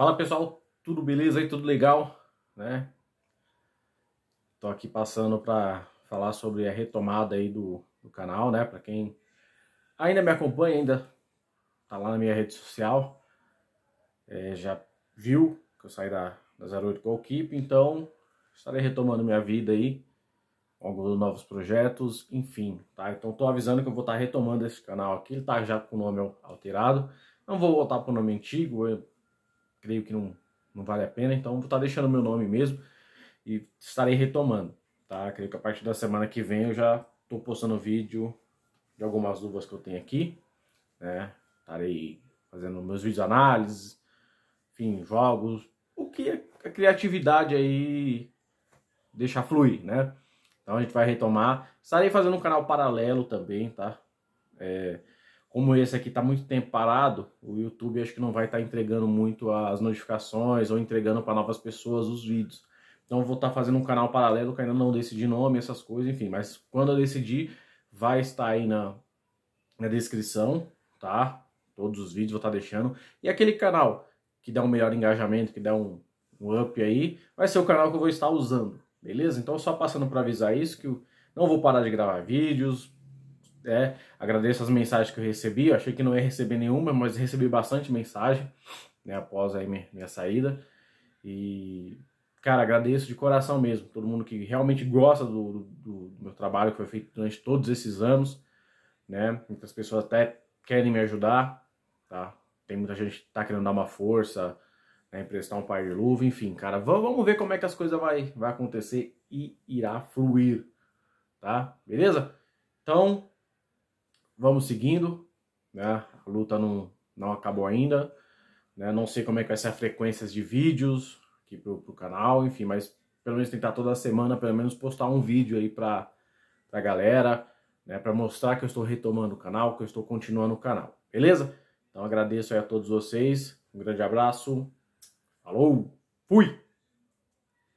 Fala pessoal, tudo beleza aí, tudo legal, né? Tô aqui passando para falar sobre a retomada aí do, do canal, né? Para quem ainda me acompanha, ainda tá lá na minha rede social, é, já viu que eu saí da, da 08 Keep, então estarei retomando minha vida aí, alguns novos projetos, enfim, tá? Então tô avisando que eu vou estar tá retomando esse canal aqui, ele tá já com o nome alterado, não vou voltar pro nome antigo, eu creio que não, não vale a pena, então vou estar tá deixando meu nome mesmo e estarei retomando, tá? Creio que a partir da semana que vem eu já estou postando vídeo de algumas luvas que eu tenho aqui, né? Estarei fazendo meus vídeos análises, enfim, jogos, o que a criatividade aí deixa fluir, né? Então a gente vai retomar. Estarei fazendo um canal paralelo também, tá? É, como esse aqui está muito tempo parado, o YouTube acho que não vai estar tá entregando muito as notificações ou entregando para novas pessoas os vídeos. Então vou estar tá fazendo um canal paralelo que ainda não decidi nome, essas coisas, enfim. Mas quando eu decidir, vai estar aí na, na descrição, tá? Todos os vídeos vou estar tá deixando. E aquele canal que dá um melhor engajamento, que dá um, um up aí, vai ser o canal que eu vou estar usando, beleza? Então só passando para avisar isso, que eu não vou parar de gravar vídeos, né? agradeço as mensagens que eu recebi. Eu achei que não ia receber nenhuma, mas recebi bastante mensagem né, após aí minha, minha saída. E, cara, agradeço de coração mesmo. Todo mundo que realmente gosta do, do, do meu trabalho que foi feito durante todos esses anos. Né? Muitas pessoas até querem me ajudar, tá? Tem muita gente que tá querendo dar uma força, né? emprestar um par de luva, enfim, cara, vamos ver como é que as coisas vai, vai acontecer e irá fluir, tá? Beleza? Então, vamos seguindo, né? A luta não, não acabou ainda, né? Não sei como é que vai ser a frequência de vídeos aqui pro, pro canal, enfim, mas pelo menos tentar toda semana, pelo menos postar um vídeo aí pra, pra galera, né? Pra mostrar que eu estou retomando o canal, que eu estou continuando o canal, beleza? Então agradeço aí a todos vocês, um grande abraço, falou, fui!